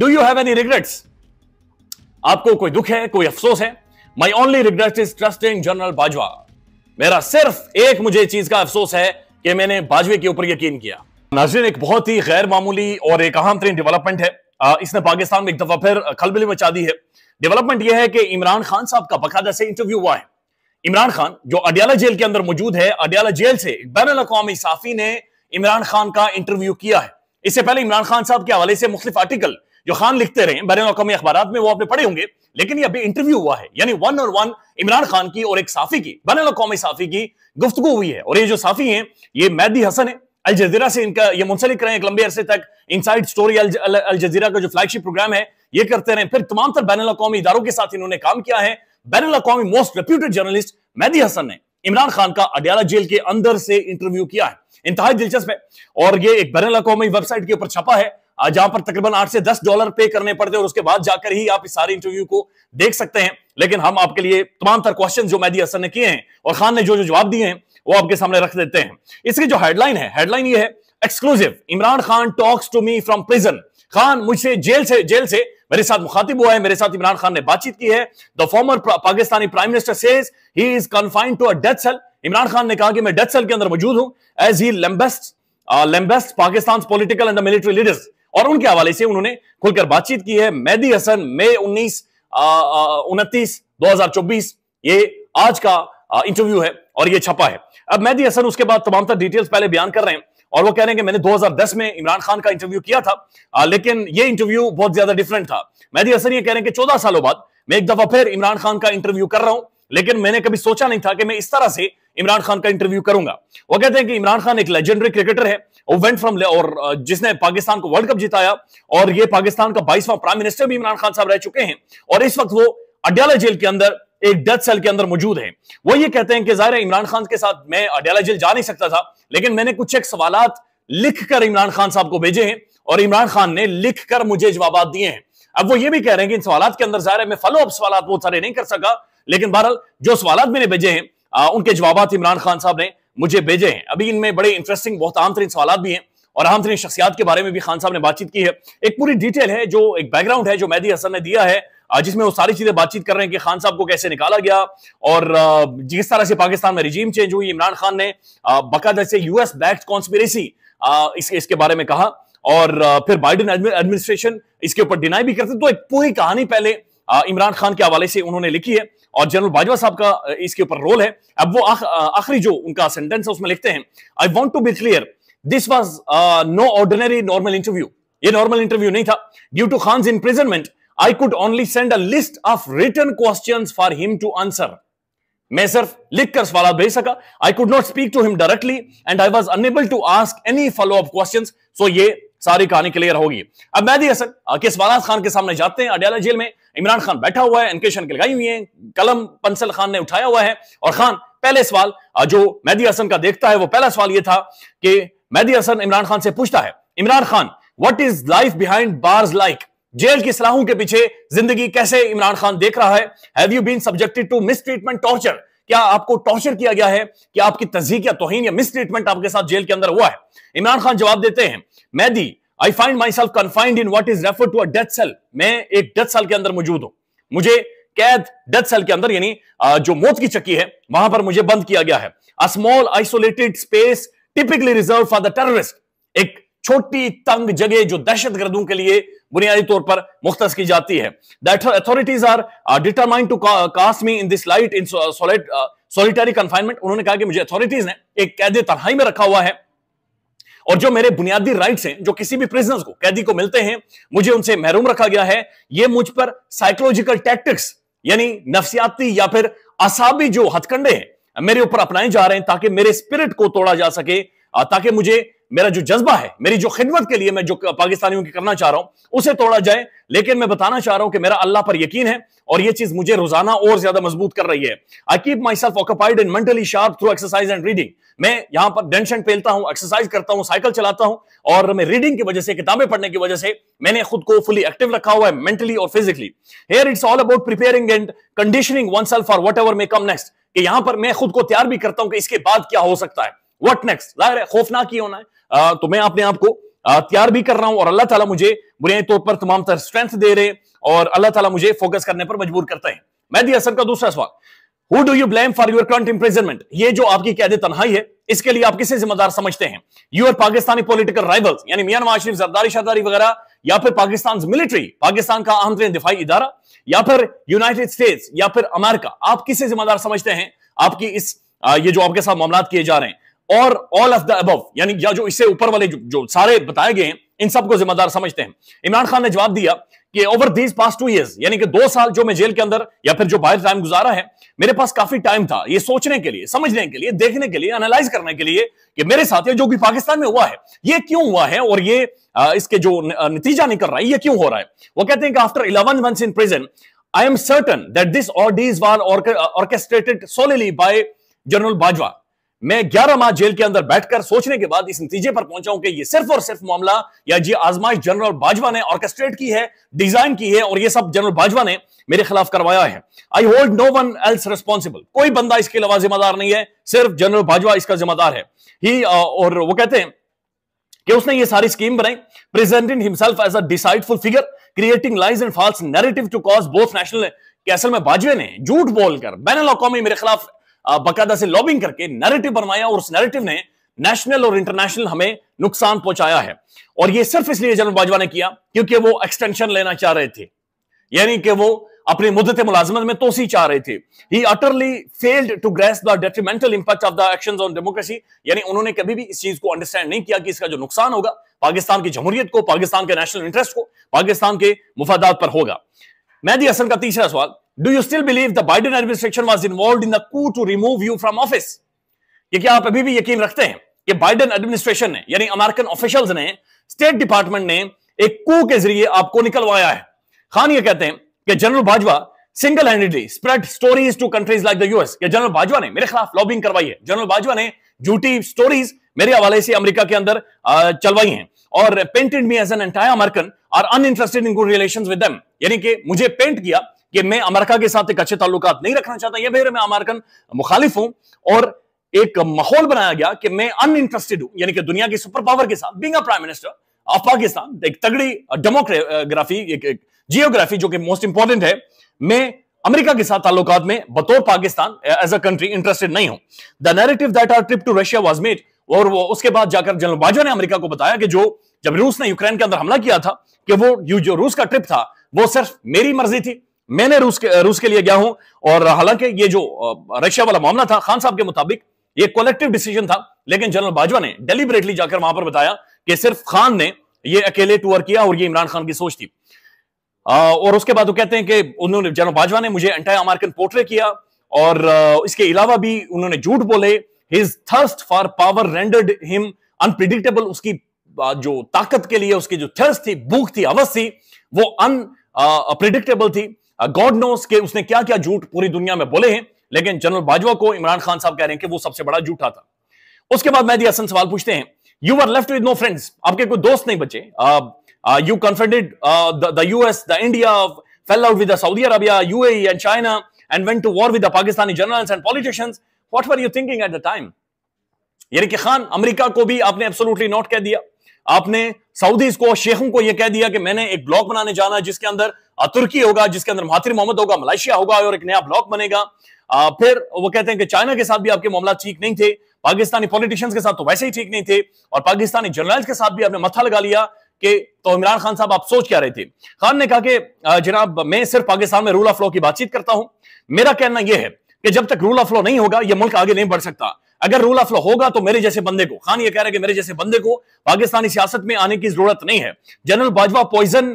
Do you have any regrets आपको कोई दुख है कोई अफसोस है my only regret is trusting general Bajwa मेरा सिर्फ एक मुझे चीज का अफसोस है कि मैंने बाजवे के ऊपर यकीन किया नाजरीन एक बहुत ही गैर मामूली और एक अहम तरीन डेवलपमेंट है इसने पाकिस्तान में एक दफा फिर खलबली मचा दी है डेवलपमेंट यह है कि इमरान खान साहब का बकायदा से इंटरव्यू हुआ है इमरान खान जो अडियाला जेल के अंदर मौजूद है अडियाला जेल से बैन अवी साफी ने इमरान खान का इंटरव्यू किया है इससे पहले इमरान खान साहब के हवाले से मुख्तलिफ आर्टिकल जो खान लिखते रहे बैन अवी अखबार में वो आपने पढ़े होंगे लेकिन ये अभी इंटरव्यू हुआ है यानी वन और वन इमरान खान की और एक साफी की बैन अवी साफी की गुफ्तु हुई है और ये जो साफी है ये मैदी हसन है अल जजीरा से इनका ये मुंसलिक रहे एक लंबे अरसे तक इन साइड स्टोरी अल, अल, अल जजीरा का जो फ्लैगशिप प्रोग्राम है ये करते रहे फिर तमाम तर बैन अवी इदारों के साथ इन्होंने काम किया है बैन अवी most reputed journalist Mehdi Hasan ने इमरान खान का अडियाला जेल के अंदर से इंटरव्यू किया है इंतहा दिलचस्प है और ये एक बैन अवी वेबसाइट के ऊपर छपा है जहां पर तकरीबन आठ से दस डॉलर पे करने पड़ते हैं और उसके बाद जाकर ही आप इस सारे इंटरव्यू को देख सकते हैं लेकिन हम आपके लिए तमाम तर क्वेश्चन जो मैदी असर ने किए हैं और खान ने जो जो जवाब दिए हैं वो आपके सामने रख देते हैं इसकी जो हेडलाइन है हेडलाइन ये है exclusive Imran Khan talks to me from prison Khan मुझसे जेल से जेल से मेरे साथ मुखातिब हुआ है मेरे साथ इमरान खान ने बातचीत की है the former Pakistani prime minister says he is confined to a death cell Imran Khan ने कहा कि मैं डेथ सेल के अंदर मौजूद हूं as he lambasted lambasted Pakistan political and military leaders और उनके हवाले से उन्होंने खुलकर बातचीत की है मेहदी हसन मे उन्नीस उनतीस दो ये आज का इंटरव्यू है और ये छपा है अब मेहदी हसन उसके बाद तमाम तर डिटेल्स पहले बयान कर रहे हैं और वो कह रहे हैं कि मैंने 2010 में इमरान खान का इंटरव्यू किया था आ, लेकिन ये इंटरव्यू बहुत ज्यादा डिफरेंट था मेहदी हसन ये कह रहे हैं कि 14 सालों बाद मैं एक दफा फिर इमरान खान का इंटरव्यू कर रहा हूं लेकिन मैंने कभी सोचा नहीं था कि मैं इस तरह से इमरान खान का इंटरव्यू करूंगा वो कहते हैं कि इमरान खान एक लेजेंडरी क्रिकेटर है वेंट फ्रॉम और जिसने पाकिस्तान को वर्ल्ड कप जिताया और ये पाकिस्तान का बाईसवां प्राइम मिनिस्टर भी इमरान खान साहब रह चुके हैं और इस वक्त वो अड्याला जेल के अंदर एक डेथ सेल के अंदर मौजूद है वो ये कहते हैं कि जाहिर इमरान खान के साथ मैं अड्याला जेल जा नहीं सकता था लेकिन मैंने कुछ एक सवाल लिख इमरान खान साहब को भेजे हैं और इमरान खान ने लिख मुझे जवाब दिए हैं अब वो ये भी कह रहे हैं कि इन सवाल के अंदर जाहिर है मैं फॉलो अप सवाल बहुत सारे नहीं कर सका लेकिन बहरहाल जो सवाल मैंने भेजे हैं आ, उनके जवाब इमरान खान साहब ने मुझे भेजे हैं अभी इनमें बड़े इंटरेस्टिंग बहुत आम तरीन सवाल भी हैं और आम तरीन शख्सियात के बारे में भी खान साहब ने बातचीत की है एक पूरी डिटेल है जो एक बैकग्राउंड है जो मैदी हसन ने दिया है जिसमें वो सारी चीजें बातचीत कर रहे हैं कि खान साहब को कैसे निकाला गया और जिस तरह से पाकिस्तान में रिजीम चेंज हुई इमरान खान ने बकायदा से यूएस बैक्ड कॉन्स्पिरेसी इसके बारे में कहा और फिर बाइडन एडमिनिस्ट्रेशन इसके ऊपर डिनाई भी करते तो एक पूरी कहानी पहले इमरान खान के हवाले से उन्होंने लिखी है और जनरल बाजवा साहब का इसके ऊपर रोल है अब वो आखिरी जो उनका सेंटेंस है उसमें लिखते हैं I want to be clear this was no ordinary normal interview ये नॉर्मल इंटरव्यू नहीं था due to Khan imprisonment I could only send a list of written question for him to answer मैं सिर्फ लिखकर सवाल भेज सका I could not speak to him directly and I was unable to ask any follow up question so ये सारी कहानी clear होगी अब मैदी हसन केस वाराज खान के सामने जाते हैं अडियाला जेल में इमरान खान बैठा हुआ है इनके शनके लगाई हुई है कलम पंसल खान ने उठाया हुआ है और खान पहले सवाल जो मैदी हसन का देखता है वो पहला सवाल ये था कि मैदी हसन इमरान खान से पूछता है Imran Khan what is life behind bars like जेल की सलाहों के पीछे जिंदगी कैसे इमरान खान देख रहा है have you been subjected to mistreatment torture क्या आपको टॉर्चर किया गया है क्या आपकी तस्दीक या तोहिन या मिसट्रीटमेंट आपके साथ जेल के अंदर हुआ है इमरान खान जवाब देते हैं Mehdi I find myself confined in what is refer to a death cell मैं एक डेथ सेल के अंदर मौजूद हूं मुझे कैद डेथ सेल के अंदर यानी जो मौत की चक्की है वहां पर मुझे बंद किया गया है a small isolated space typically reserve for the terrorist एक छोटी तंग जगह जो दहशतगर्दों के लिए बुनियादी तौर पर मुख्त की जाती है authorities are determined to cast me in this light in solit solitary confinement उन्होंने कहा कि मुझे अथॉरिटीज ने एक कैद तनहाई में रखा हुआ है और जो मेरे बुनियादी राइट्स हैं जो किसी भी प्रिजनर्स को कैदी को मिलते हैं मुझे उनसे महरूम रखा गया है ये मुझ पर साइकोलॉजिकल टैक्टिक्स यानी नफसियाती या फिर असाबी जो हथकंडे हैं मेरे ऊपर अपनाए जा रहे हैं ताकि मेरे स्पिरिट को तोड़ा जा सके uh, ताकि मुझे मेरा जो जज्बा है मेरी जो खिदमत के लिए मैं जो पाकिस्तानियों की करना चाह रहा हूं उसे तोड़ा जाए लेकिन मैं बताना चाह रहा हूं कि मेरा अल्लाह पर यकीन है और यह चीज मुझे रोजाना और ज्यादा मजबूत कर रही है I keep myself occupied and mentally sharp through exercise and reading मैं यहां पर टेंशन पेलता हूं एक्सरसाइज करता हूं साइकिल चलाता हूं और मैं रीडिंग की वजह से किताबें पढ़ने की वजह से मैंने खुद को फुली एक्टिव रखा हुआ है मेंटली और physically here it's all about preparing and conditioning oneself for whatever may come next कि यहां पर मैं खुद को तैयार भी करता हूं कि इसके बाद क्या हो सकता है वट नेक्स्ट जाहिर है खौफनाक ही होना है तो मैं अपने आप को तैयार भी कर रहा हूं और अल्लाह ताला मुझे बुनियादी तौर पर तमाम तरह स्ट्रेंथ दे रहे हैं और अल्लाह ताला मुझे फोकस करने पर मजबूर करता है मैं दी असर का दूसरा सवाल who do you blame for your current imprisonment ये जो आपकी कैद तनहाई है इसके लिए आप किसे जिम्मेदार समझते हैं you your Pakistani political rivals यानी मियां नवाज शरीफ जरदारी शरदारी वगैरह या फिर पाकिस्तान मिलिट्री पाकिस्तान का अहम दिफाई इदारा या फिर यूनाइटेड स्टेट्स या फिर अमेरिका आप किसे जिम्मेदार समझते हैं आपकी इस ये जो आपके साथ मामला किए जा रहे हैं और ऑल ऑफ द अब यानी या जो इससे ऊपर वाले जो, जो सारे बताए गए हैं इन सबको जिम्मेदार समझते हैं इमरान खान ने जवाब दिया कि over these past two years यानी कि दो साल जो मैं जेल के अंदर या फिर जो बाहर टाइम गुजारा है मेरे पास काफी टाइम था ये सोचने के लिए समझने के लिए देखने के लिए एनालाइज करने के लिए कि मेरे साथ ये जो कि पाकिस्तान में हुआ है ये क्यों हुआ है और ये आ, इसके जो नतीजा निकल रहा है ये क्यों हो रहा है वो कहते हैं कि after eleven month in prison I am certain that this ordeals were orchestrated solely by general Bajwa मैं 11 माह जेल के अंदर बैठकर सोचने के बाद इस नतीजे पर पहुंचा हूं कि ये सिर्फ और सिर्फ मामला या जी आजमाइश जनरल बाजवा ने ऑर्केस्ट्रेट की है डिजाइन की है और ये सब जनरल बाजवा ने मेरे खिलाफ करवाया है I hold no one else responsible कोई बंदा इसके अलावा जिम्मेदार नहीं है सिर्फ जनरल बाजवा इसका जिम्मेदार है ही uh, और वो कहते हैं कि उसने ये सारी स्कीम बनाई presenting himself as a deceitful figure creating lies and false narrative to cause both national castle में बाजवे ने झूठ बोलकर बैन अकौमी मेरे खिलाफ बकायदा से लॉबिंग करके नैरेटिव बनवाया और उस नैरेटिव ने नेशनल और इंटरनेशनल हमें नुकसान पहुंचाया है और ये सिर्फ इसलिए जनरल बाजवा ने किया क्योंकि वो एक्सटेंशन लेना चाह रहे थे यानी कि वो अपनी मुद्दत मुलाजमत में तोसी चाह रहे थे he utterly failed to grasp the detrimental impact of the action on democracy यानी उन्होंने कभी भी इस चीज को अंडरस्टैंड नहीं किया कि इसका जो नुकसान होगा पाकिस्तान की जमहूरियत को पाकिस्तान के नेशनल इंटरेस्ट को पाकिस्तान के मुफादात पर होगा मैं दी हसन का तीसरा सवाल do you still believe the Biden administration was involve in coup to remove you from office ये क्या आप अभी भी यकीन रखते हैं कि बाइडन एडमिनिस्ट्रेशन ने यानी अमेरिकन ऑफिशियल्स ने स्टेट डिपार्टमेंट ने एक कू के जरिए आपको निकलवाया है खान ये कहते हैं कि general Bajwa single handedly spread stories to countries like the US general Bajwa ने मेरे खिलाफ लॉबिंग करवाई है जनरल बाजवा ने झूठी स्टोरीज मेरे हवाले से अमेरिका के अंदर चलवाई हैं और painted me as an entire American are uninterested in good relations with them यानी कि मुझे पेंट किया कि मैं अमेरिका के साथ एक अच्छे ताल्लुक नहीं रखना चाहता यह फिर मैं अमेरिकन मुखालिफ हूं और एक माहौल बनाया गया कि मैं अन इंटरेस्टेड हूं यानी कि दुनिया की सुपर पावर के साथ being prime minister of Pakistan एक तगड़ी डेमोक्राफी एक, जियोग्राफी जो कि मोस्ट इंपॉर्टेंट है मैं अमेरिका के साथ ताल्लुक में बतौर Pakistan as a country interested नहीं हूं the narrative that our trip to Russia was made और वो उसके बाद जाकर जनरल बाजवा ने अमेरिका को बताया कि जो जब रूस ने यूक्रेन के अंदर हमला किया था कि वो जो रूस का ट्रिप था वो सिर्फ मेरी मर्जी थी मैंने रूस के रूस के लिए गया हूं और हालांकि ये जो रशिया वाला मामला था खान साहब के मुताबिक ये कलेक्टिव डिसीजन था लेकिन जनरल बाजवा ने डेलीबरेटली जाकर वहां पर बताया कि सिर्फ खान ने ये अकेले टूर किया और ये इमरान खान की सोच थी आ, और उसके बाद वो कहते हैं कि उन्होंने जनरल बाजवा ने मुझे एंटाई अमेरिकन पोर्ट्रे किया और इसके अलावा भी उन्होंने झूठ बोले his thirst for power rendered him unpredictable उसकी जो ताकत के लिए उसकी जो थर्स थी भूख थी अवस्थ थी वो अनप्रिडिक्टेबल थी गॉड नोस के उसने क्या क्या झूठ पूरी दुनिया में बोले हैं लेकिन जनरल बाजवा को इमरान खान साहब कह रहे हैं कि वो सबसे बड़ा झूठा था उसके बाद मैं हसन सवाल पूछते हैं you are left with no friends आपके कोई दोस्त नहीं बचे you confronted the US the India fell out with Saudi Arabia you and China and went to war with Pakistani the and e generals what politicians. You thinking at the time यानी कि Khan America को भी आपने absolutely not कह दिया आपने Saudis को शेखों को यह कह दिया कि मैंने एक ब्लॉक बनाने जाना जिसके अंदर तुर्की होगा जिसके अंदर महातिर मोहम्मद होगा मलेशिया होगा और एक नया ब्लॉक बनेगा आ, फिर वो कहते हैं कि चाइना के साथ भी आपके मामला ठीक नहीं थे पाकिस्तानी पॉलिटिशियंस के साथ तो वैसे ही ठीक नहीं थे और पाकिस्तानी जर्नलिस्ट के साथ भी आपने मथा लगा लिया कि तो इमरान खान साहब आप सोच क्या रहे थे खान ने कहा कि जनाब मैं सिर्फ पाकिस्तान में रूल ऑफ लॉ की बातचीत करता हूं मेरा कहना यह है कि जब तक रूल ऑफ लॉ नहीं होगा यह मुल्क आगे नहीं बढ़ सकता अगर रूल ऑफ लॉ होगा तो मेरे जैसे बंदे को खान ये कह रहे कि मेरे जैसे बंदे को पाकिस्तानी सियासत में आने की जरूरत नहीं है general Bajwa poison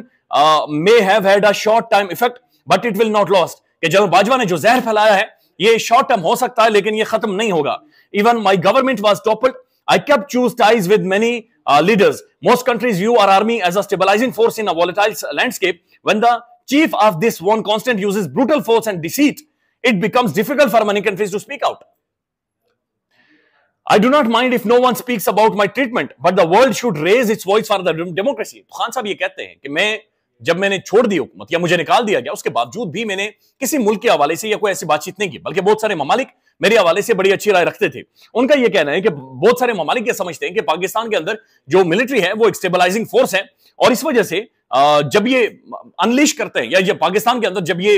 may have had a short time effect but it will not lost कि जनरल बाजवा ने जो जहर फैलाया है ये शॉर्ट टर्म हो सकता है लेकिन ये खत्म नहीं होगा even my government was toppled I kept चूज ties with many leaders most countries view our army as a stabilising force in a volatile landscape when the chief of this one constant uses brutal force and deceit it becomes difficult for many countries to speak out I do not mind if no one speaks about my treatment, but the world should raise its voice for the democracy. तो खान साहब ये कहते हैं कि मैं जब मैंने छोड़ दी हुकूमत या मुझे निकाल दिया गया उसके बावजूद भी मैंने किसी मुल्क के हवाले से या कोई ऐसी बातचीत नहीं की बल्कि बहुत सारे ममालिक मेरे हवाले से बड़ी अच्छी राय रखते थे उनका यह कहना है कि बहुत सारे ममालिक ये समझते हैं कि पाकिस्तान के अंदर जो मिलिट्री है वो एक स्टेबलाइजिंग फोर्स है और इस वजह से जब ये अनलिश करते हैं या जब पाकिस्तान के अंदर जब ये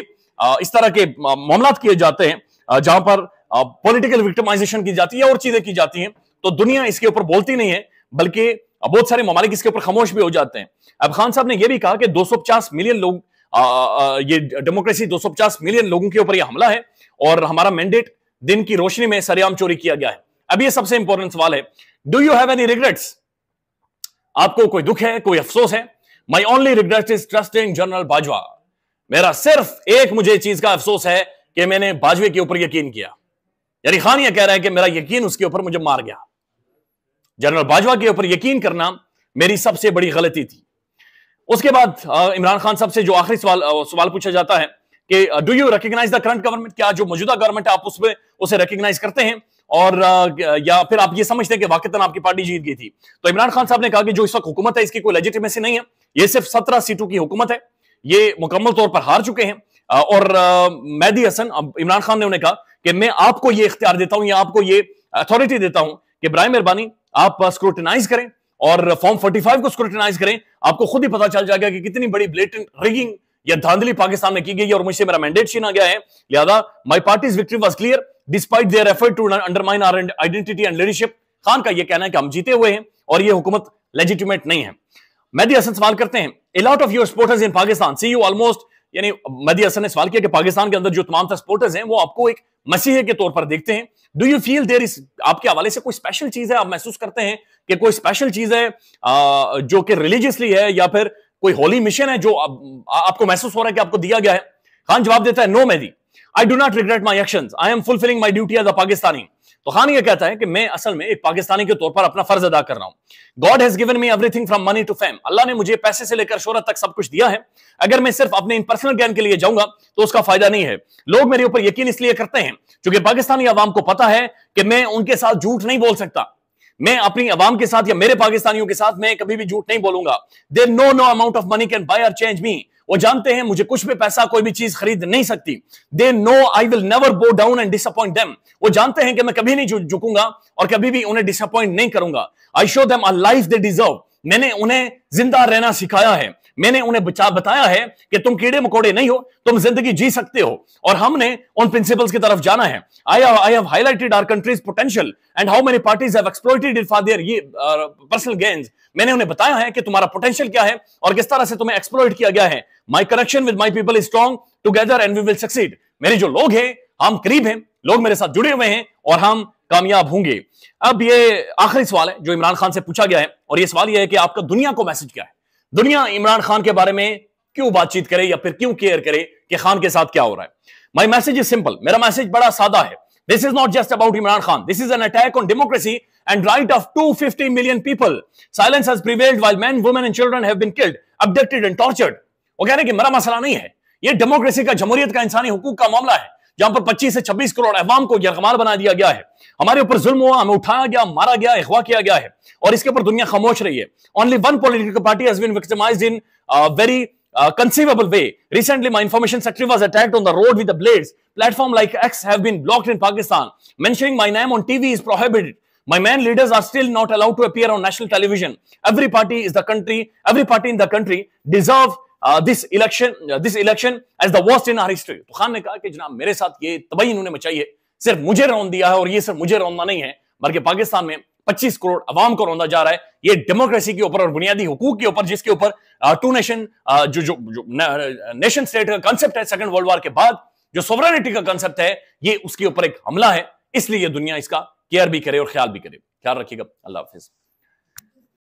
इस तरह के मामला किए जाते हैं जहां पर पॉलिटिकल विक्टिमाइजेशन की जाती है और चीजें की जाती हैं तो दुनिया इसके ऊपर बोलती नहीं है बल्कि बहुत सारे ममालिक इसके ऊपर खामोश भी हो जाते हैं अब खान साहब ने यह भी कहा कि 250 मिलियन लोग ये डेमोक्रेसी 250 मिलियन लोगों के ऊपर यह हमला है और हमारा मैंडेट दिन की रोशनी में सरेआम चोरी किया गया है अब यह सबसे इंपॉर्टेंट सवाल है do you have any regrets आपको कोई दुख है कोई अफसोस है my only regret is trusting general Bajwa मेरा सिर्फ एक मुझे चीज का अफसोस है कि मैंने बाजवे के ऊपर यकीन किया यानी खान यह कह रहा है कि मेरा यकीन उसके ऊपर मुझे मार गया जनरल बाजवा के ऊपर यकीन करना मेरी सबसे बड़ी गलती थी उसके बाद इमरान खान साहब से जो आखिरी सवाल सवाल पूछा जाता है कि do you recognise the current government क्या जो मौजूदा गवर्नमेंट है आप उसमें उसे रिकग्नाइज करते हैं और या फिर आप ये समझते हैं कि वाकता आपकी पार्टी जीत गई थी तो इमरान खान साहब ने कहा कि जो इस वक्त हुकूमत है इसकी कोई लेजिटिमेसी नहीं है ये सिर्फ सत्रह सीटों की हुकूमत है ये मुकम्मल तौर पर हार चुके हैं और मैदी हसन इमरान खान ने उन्हें कहा कि मैं आपको ये इख्तियार देता हूं या आपको ये अथॉरिटी देता हूं कि ब्राय मेहरबानी आप स्क्रूटिनाइज करें और फॉर्म 45 को स्क्रूटिनाइज करें आपको खुद ही पता चल जाएगा कि कितनी बड़ी ब्लेटेंट रिगिंग या धांधली पाकिस्तान में की गई है और मुझसे मेरा मैंडेट छीना गया है लिहाजा my party's victory was clear despite their effort to undermine our identity and leadership Khan का यह कहना है कि हम जीते हुए हैं और यह हुकूमत लेजिटिमेट नहीं है मैदी हसन सवाल करते हैं a lot of your supporters in Pakistan see you almost यानी मदी हसन ने सवाल किया कि पाकिस्तान के अंदर जो तमाम सपोर्टर्स हैं वो आपको एक मसीह के तौर पर देखते हैं do you feel there is आपके हवाले से कोई स्पेशल चीज है आप महसूस करते हैं कि कोई स्पेशल चीज है जो कि रिलीजियसली है या फिर कोई होली मिशन है जो आपको महसूस हो रहा है कि आपको दिया गया है खान जवाब देता है no Mehdi I do not regret my action I am fulfilling my duty as a Pakistani तो खान ये कहता है कि मैं असल में एक पाकिस्तानी के तौर पर अपना फर्ज अदा कर रहा हूं God has given me everything from money to fame अल्लाह ने मुझे पैसे से लेकर शोहरत तक सब कुछ दिया है अगर मैं सिर्फ अपने इन पर्सनल ज्ञान के लिए जाऊंगा तो उसका फायदा नहीं है लोग मेरे ऊपर यकीन इसलिए करते हैं क्योंकि पाकिस्तानी आवाम को पता है कि मैं उनके साथ झूठ नहीं बोल सकता मैं अपनी आवाम के साथ या मेरे पाकिस्तानियों के साथ मैं कभी भी झूठ नहीं बोलूंगा there no no amount of money can buy or change me वो जानते हैं मुझे कुछ भी पैसा कोई भी चीज खरीद नहीं सकती they know I will never go down and disappoint them वो जानते हैं कि मैं कभी नहीं झुकूंगा और कभी भी उन्हें डिसअपॉइंट नहीं करूंगा I show them a life they deserve मैंने उन्हें जिंदा रहना सिखाया है मैंने उन्हें बचा बताया है कि तुम कीड़े मकोड़े नहीं हो तुम जिंदगी जी सकते हो और हमने उन प्रिंसिपल्स की तरफ जाना है I I have highlighted our country's potential and how many parties have exploited it for their ये पर्सनल गेन्स मैंने उन्हें बताया है कि तुम्हारा पोटेंशियल क्या है और किस तरह से तुम्हें एक्सप्लॉइट किया गया है my connection with my people is strong together and we will succeed मेरे जो लोग हैं हम करीब हैं लोग मेरे साथ जुड़े हुए हैं और हम कामयाब होंगे अब ये आखिरी सवाल है जो इमरान खान से पूछा गया है और ये सवाल ये है कि आपका दुनिया को मैसेज क्या है दुनिया इमरान खान के बारे में क्यों बातचीत करे या फिर क्यों केयर करे कि खान के साथ क्या हो रहा है माई मैसेज इज सिंपल मेरा मैसेज बड़ा सादा है this is not just about Imran Khan this is an attack on democracy and right of two fifty million people silence prevailed while men, women and children have been killed abducted and tortured वो कह रहे हैं कि मेरा मसला नहीं है ये डेमोक्रेसी का जमहूरियत का इंसानी हुकूक का मामला है जहां पर 25 से 26 करोड़ अवाम को यरगमाल बना दिया गया है हमारे ऊपर जुल्म हुआ हमें उठाया गया मारा गया अखवा किया गया है और इसके ऊपर दुनिया खामोश रही है only one political party has been victimised in very conceivable way recently my information secretary was attacked on the road with the platform like X have Pakistan mentioning my name on TV is prohibited My man leaders are still not allowed to appear on national television. Every party is the country. Every party in the country deserve this election this election as the worst in our history तो खान ने कहा कि जनाब मेरे साथ ये तबाही इन्होंने मचाई है सिर्फ मुझे रौन दिया है और ये सिर्फ मुझे रौंदना नहीं है बल्कि पाकिस्तान में 25 करोड़ अवाम को रौंदा जा रहा है ये डेमोक्रेसी के ऊपर और बुनियादी हकूक के ऊपर जिसके ऊपर टू uh, नेशन uh, जो जो, जो नेशन स्टेट uh, का कंसेप्ट है सेकंड वर्ल्ड वॉर के बाद जो सोवरेनिटी का कंसेप्ट है ये उसके ऊपर एक हमला है इसलिए दुनिया इसका केयर भी करे और ख्याल भी करे ख्याल रखिएगा अल्लाह हाफिज़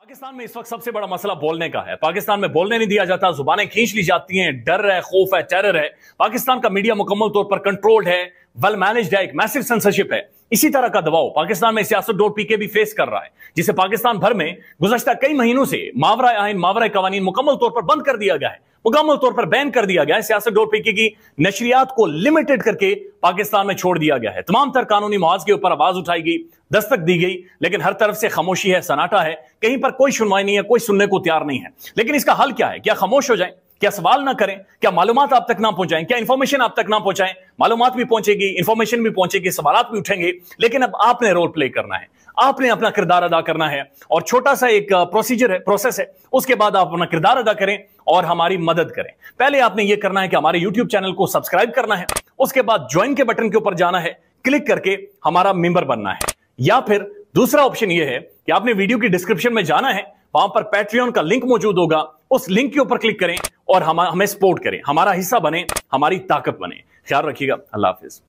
पाकिस्तान में इस वक्त सबसे बड़ा मसला बोलने का है पाकिस्तान में बोलने नहीं दिया जाता जुबानें खींच ली जाती हैं डर है खौफ है टेरर है पाकिस्तान का मीडिया मुकम्मल तौर पर कंट्रोल्ड है वेल मैनेज्ड है एक मैसिव सेंसरशिप है इसी तरह का दबाव पाकिस्तान में सियासत डोर पीके भी फेस कर रहा है जिसे पाकिस्तान भर में गुजशत कई महीनों से मावरा आइन मावरा कवानी मुकम्मल तौर पर बंद कर दिया गया है मुकम्मल तौर पर बैन कर दिया गया है सियासत डोर पीके की नशरियात को लिमिटेड करके पाकिस्तान में छोड़ दिया गया है तमाम तर कानूनी मुआज के ऊपर आवाज उठाई गई दस्तक दी गई लेकिन हर तरफ से खामोशी है सनाटा है कहीं पर कोई सुनवाई नहीं है कोई सुनने को तैयार नहीं है लेकिन इसका हल क्या है क्या खामोश हो जाए क्या सवाल ना करें क्या मालूम आप तक ना पहुंचाएं क्या इंफॉर्मेशन आप तक ना पहुंचाएं मालूम भी पहुंचेगी इंफॉर्मेशन भी पहुंचेगी सवाल भी उठेंगे लेकिन अब आपने रोल प्ले करना है आपने अपना किरदार अदा करना है और छोटा सा एक प्रोसीजर है प्रोसेस है उसके बाद आप अपना किरदार अदा करें और हमारी मदद करें पहले आपने ये करना है कि हमारे यूट्यूब चैनल को सब्सक्राइब करना है उसके बाद ज्वाइन के बटन के ऊपर जाना है क्लिक करके हमारा मेंबर बनना है या फिर दूसरा ऑप्शन यह है कि आपने वीडियो की डिस्क्रिप्शन में जाना है वहां पर पैट्रियन का लिंक मौजूद होगा उस लिंक के ऊपर क्लिक करें और हम हमें सपोर्ट करें हमारा हिस्सा बने हमारी ताकत बने ख्याल रखिएगा अल्लाह हाफिज